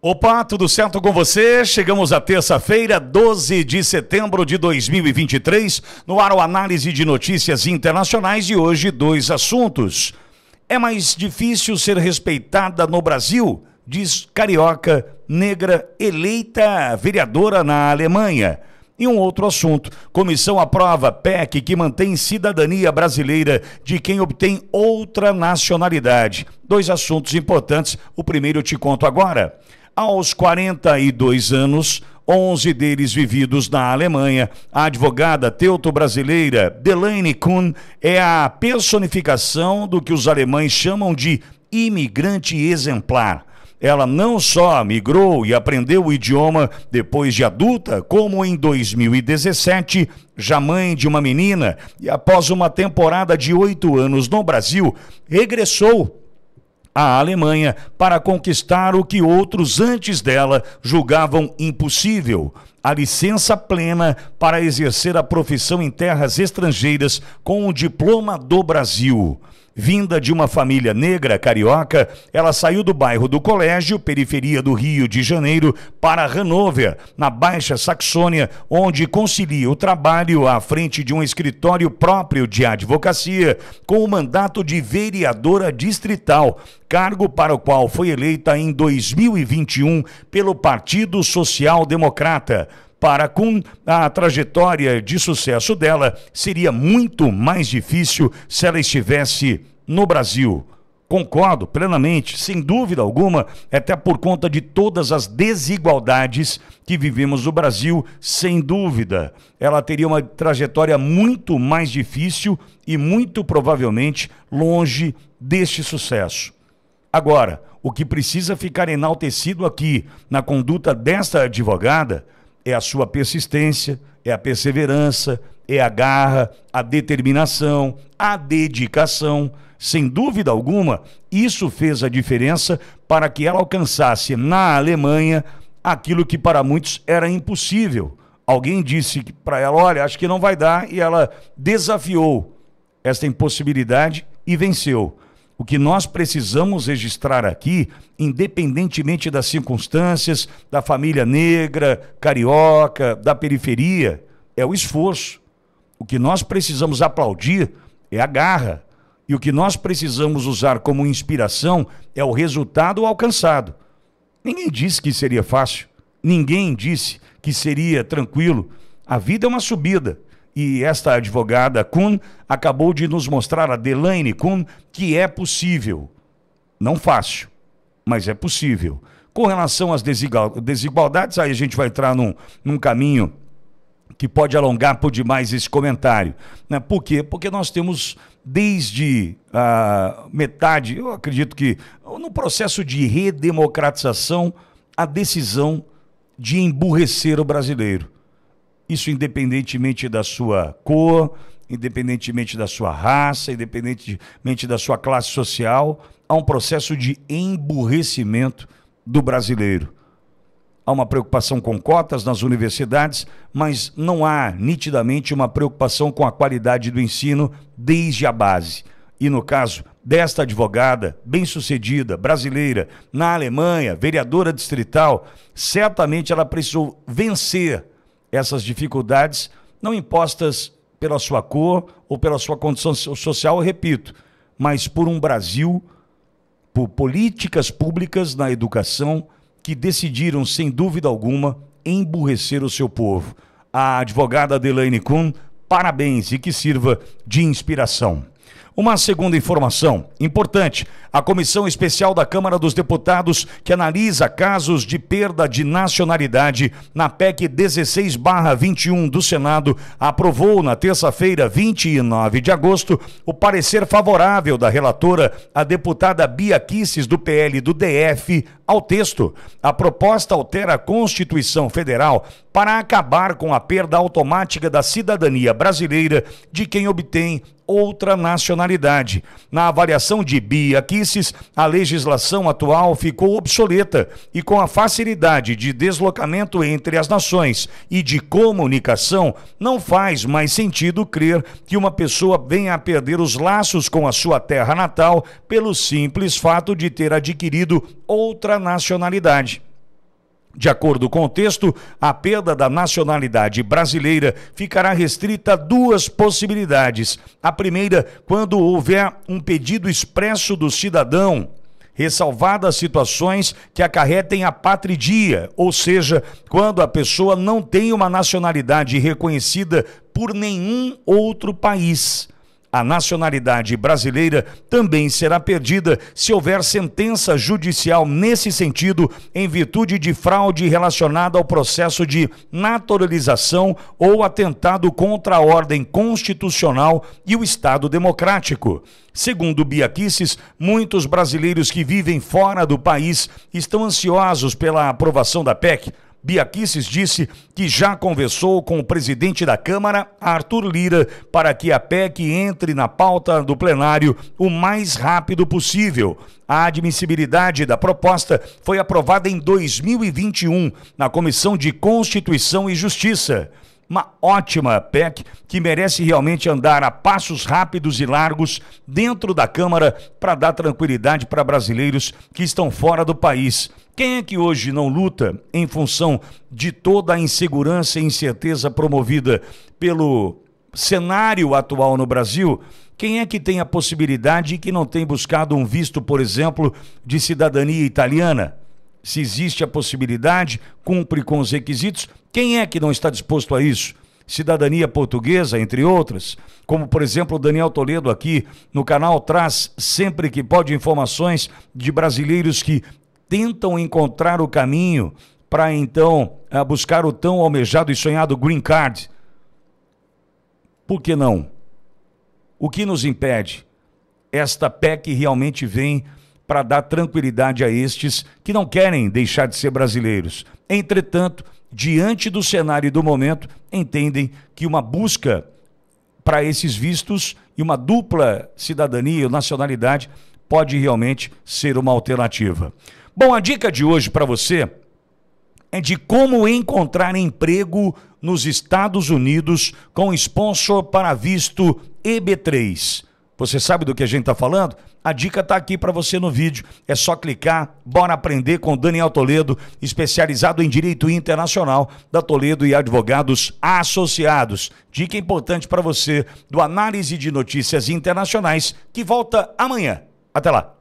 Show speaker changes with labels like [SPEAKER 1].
[SPEAKER 1] Opa, tudo certo com você? Chegamos à terça-feira, 12 de setembro de 2023, no ar o análise de notícias internacionais e hoje dois assuntos. É mais difícil ser respeitada no Brasil, diz carioca negra eleita vereadora na Alemanha. E um outro assunto: comissão aprova PEC que mantém cidadania brasileira de quem obtém outra nacionalidade. Dois assuntos importantes. O primeiro eu te conto agora. Aos 42 anos, 11 deles vividos na Alemanha. A advogada teuto-brasileira Delaney Kuhn é a personificação do que os alemães chamam de imigrante exemplar. Ela não só migrou e aprendeu o idioma depois de adulta, como em 2017, já mãe de uma menina, e após uma temporada de oito anos no Brasil, regressou à Alemanha para conquistar o que outros antes dela julgavam impossível. A licença plena para exercer a profissão em terras estrangeiras com o diploma do Brasil vinda de uma família negra carioca, ela saiu do bairro do Colégio, periferia do Rio de Janeiro, para Hanover, na Baixa Saxônia, onde concilia o trabalho à frente de um escritório próprio de advocacia com o mandato de vereadora distrital, cargo para o qual foi eleita em 2021 pelo Partido Social Democrata para com a trajetória de sucesso dela, seria muito mais difícil se ela estivesse no Brasil. Concordo plenamente, sem dúvida alguma, até por conta de todas as desigualdades que vivemos no Brasil, sem dúvida. Ela teria uma trajetória muito mais difícil e muito provavelmente longe deste sucesso. Agora, o que precisa ficar enaltecido aqui na conduta desta advogada é a sua persistência, é a perseverança, é a garra, a determinação, a dedicação. Sem dúvida alguma, isso fez a diferença para que ela alcançasse na Alemanha aquilo que para muitos era impossível. Alguém disse para ela: Olha, acho que não vai dar, e ela desafiou esta impossibilidade e venceu. O que nós precisamos registrar aqui, independentemente das circunstâncias, da família negra, carioca, da periferia, é o esforço. O que nós precisamos aplaudir é a garra. E o que nós precisamos usar como inspiração é o resultado alcançado. Ninguém disse que seria fácil. Ninguém disse que seria tranquilo. A vida é uma subida. E esta advogada Kuhn acabou de nos mostrar, a Delaine Kuhn, que é possível. Não fácil, mas é possível. Com relação às desigualdades, aí a gente vai entrar num, num caminho que pode alongar por demais esse comentário. Né? Por quê? Porque nós temos desde a metade, eu acredito que no processo de redemocratização, a decisão de emburrecer o brasileiro. Isso independentemente da sua cor, independentemente da sua raça, independentemente da sua classe social, há um processo de emburrecimento do brasileiro. Há uma preocupação com cotas nas universidades, mas não há nitidamente uma preocupação com a qualidade do ensino desde a base. E no caso desta advogada, bem-sucedida, brasileira, na Alemanha, vereadora distrital, certamente ela precisou vencer essas dificuldades, não impostas pela sua cor ou pela sua condição social, repito, mas por um Brasil, por políticas públicas na educação que decidiram, sem dúvida alguma, emburrecer o seu povo. A advogada Delaine Kuhn, parabéns e que sirva de inspiração. Uma segunda informação importante: a comissão especial da Câmara dos Deputados que analisa casos de perda de nacionalidade na PEC 16/21 do Senado aprovou na terça-feira, 29 de agosto, o parecer favorável da relatora, a deputada Bia Kisses do PL do DF, ao texto. A proposta altera a Constituição Federal para acabar com a perda automática da cidadania brasileira de quem obtém outra nacionalidade na avaliação de Bia Kisses, a legislação atual ficou obsoleta e com a facilidade de deslocamento entre as nações e de comunicação, não faz mais sentido crer que uma pessoa venha a perder os laços com a sua terra natal pelo simples fato de ter adquirido outra nacionalidade. De acordo com o texto, a perda da nacionalidade brasileira ficará restrita a duas possibilidades. A primeira, quando houver um pedido expresso do cidadão ressalvadas situações que acarretem a patridia, ou seja, quando a pessoa não tem uma nacionalidade reconhecida por nenhum outro país. A nacionalidade brasileira também será perdida se houver sentença judicial nesse sentido, em virtude de fraude relacionada ao processo de naturalização ou atentado contra a ordem constitucional e o Estado democrático. Segundo Biaquices, muitos brasileiros que vivem fora do país estão ansiosos pela aprovação da PEC Biaquices disse que já conversou com o presidente da Câmara, Arthur Lira, para que a PEC entre na pauta do plenário o mais rápido possível. A admissibilidade da proposta foi aprovada em 2021 na Comissão de Constituição e Justiça uma ótima PEC que merece realmente andar a passos rápidos e largos dentro da Câmara para dar tranquilidade para brasileiros que estão fora do país. Quem é que hoje não luta em função de toda a insegurança e incerteza promovida pelo cenário atual no Brasil? Quem é que tem a possibilidade e que não tem buscado um visto, por exemplo, de cidadania italiana? se existe a possibilidade, cumpre com os requisitos. Quem é que não está disposto a isso? Cidadania portuguesa, entre outras, como por exemplo o Daniel Toledo aqui no canal traz sempre que pode informações de brasileiros que tentam encontrar o caminho para então eh, buscar o tão almejado e sonhado green card. Por que não? O que nos impede? Esta PEC realmente vem para dar tranquilidade a estes que não querem deixar de ser brasileiros. Entretanto, diante do cenário e do momento, entendem que uma busca para esses vistos e uma dupla cidadania ou nacionalidade pode realmente ser uma alternativa. Bom, a dica de hoje para você é de como encontrar emprego nos Estados Unidos com sponsor para visto EB3. Você sabe do que a gente está falando? A dica está aqui para você no vídeo. É só clicar, bora aprender com Daniel Toledo, especializado em Direito Internacional da Toledo e Advogados Associados. Dica importante para você do Análise de Notícias Internacionais, que volta amanhã. Até lá.